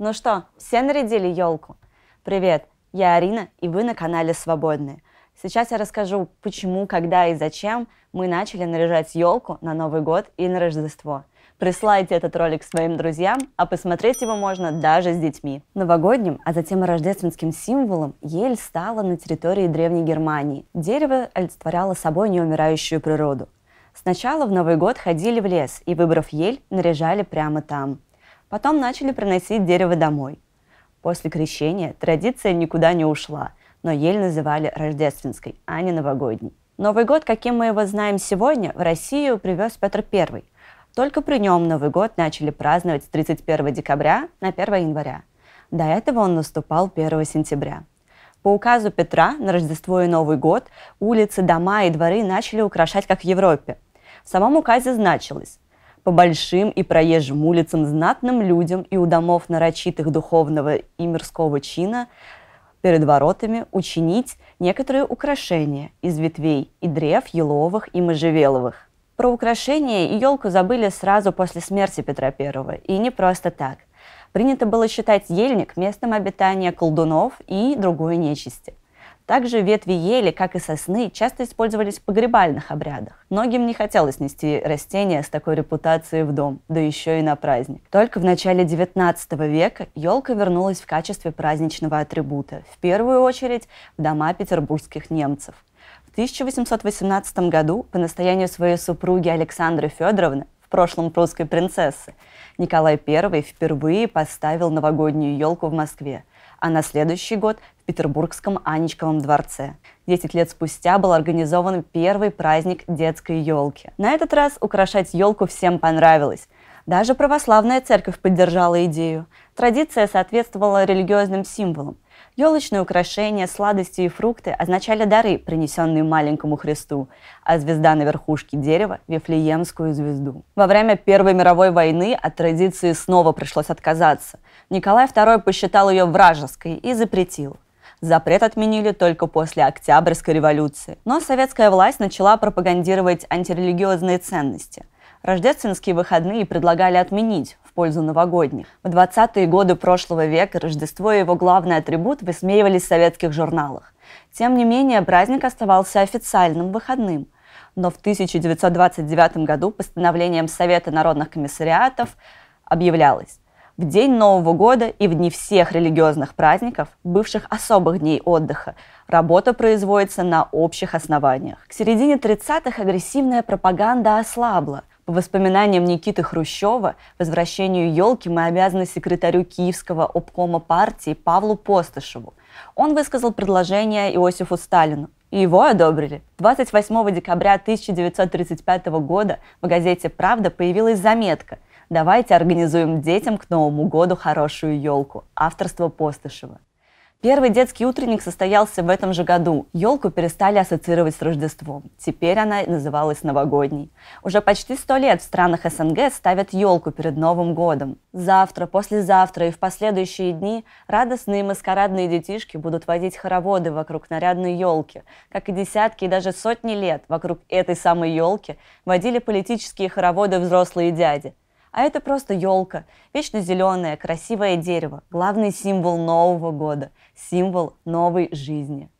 Ну что, все нарядили елку? Привет, я Арина, и вы на канале «Свободные». Сейчас я расскажу, почему, когда и зачем мы начали наряжать елку на Новый год и на Рождество. Присылайте этот ролик своим друзьям, а посмотреть его можно даже с детьми. Новогодним, а затем и рождественским символом ель стала на территории Древней Германии. Дерево олицетворяло собой неумирающую природу. Сначала в Новый год ходили в лес и, выбрав ель, наряжали прямо там. Потом начали приносить дерево домой. После крещения традиция никуда не ушла, но ель называли рождественской, а не новогодней. Новый год, каким мы его знаем сегодня, в Россию привез Петр I. Только при нем Новый год начали праздновать с 31 декабря на 1 января. До этого он наступал 1 сентября. По указу Петра на Рождество и Новый год улицы, дома и дворы начали украшать, как в Европе. В самом указе значилось по большим и проезжим улицам знатным людям и у домов нарочитых духовного и мирского чина перед воротами учинить некоторые украшения из ветвей и древ еловых и можжевеловых. Про украшения и елку забыли сразу после смерти Петра I, и не просто так. Принято было считать ельник местом обитания колдунов и другой нечисти. Также ветви ели, как и сосны, часто использовались в погребальных обрядах. Многим не хотелось нести растения с такой репутацией в дом, да еще и на праздник. Только в начале 19 века елка вернулась в качестве праздничного атрибута, в первую очередь в дома петербургских немцев. В 1818 году по настоянию своей супруги Александры Федоровны, в прошлом прусской принцессы, Николай I впервые поставил новогоднюю елку в Москве – а на следующий год в Петербургском Анечковом дворце. Десять лет спустя был организован первый праздник детской елки. На этот раз украшать елку всем понравилось. Даже православная церковь поддержала идею. Традиция соответствовала религиозным символам – Елочные украшения, сладости и фрукты означали дары, принесенные маленькому Христу, а звезда на верхушке дерева – Вифлеемскую звезду. Во время Первой мировой войны от традиции снова пришлось отказаться. Николай II посчитал ее вражеской и запретил. Запрет отменили только после Октябрьской революции. Но советская власть начала пропагандировать антирелигиозные ценности. Рождественские выходные предлагали отменить пользу новогодних. В 20-е годы прошлого века Рождество и его главный атрибут высмеивались в советских журналах. Тем не менее, праздник оставался официальным выходным. Но в 1929 году постановлением Совета народных комиссариатов объявлялось, в день Нового года и в дни всех религиозных праздников, бывших особых дней отдыха, работа производится на общих основаниях. К середине 30-х агрессивная пропаганда ослабла, по воспоминаниям Никиты Хрущева, возвращению елки мы обязаны секретарю Киевского обкома партии Павлу Постышеву. Он высказал предложение Иосифу Сталину, и его одобрили. 28 декабря 1935 года в газете «Правда» появилась заметка – Давайте организуем детям к Новому году хорошую елку. Авторство Постышева. Первый детский утренник состоялся в этом же году. Елку перестали ассоциировать с Рождеством. Теперь она называлась новогодней. Уже почти сто лет в странах СНГ ставят елку перед Новым годом. Завтра, послезавтра и в последующие дни радостные маскарадные детишки будут водить хороводы вокруг нарядной елки. Как и десятки и даже сотни лет вокруг этой самой елки водили политические хороводы взрослые дяди – а это просто елка, вечно зеленое, красивое дерево, главный символ Нового года, символ новой жизни.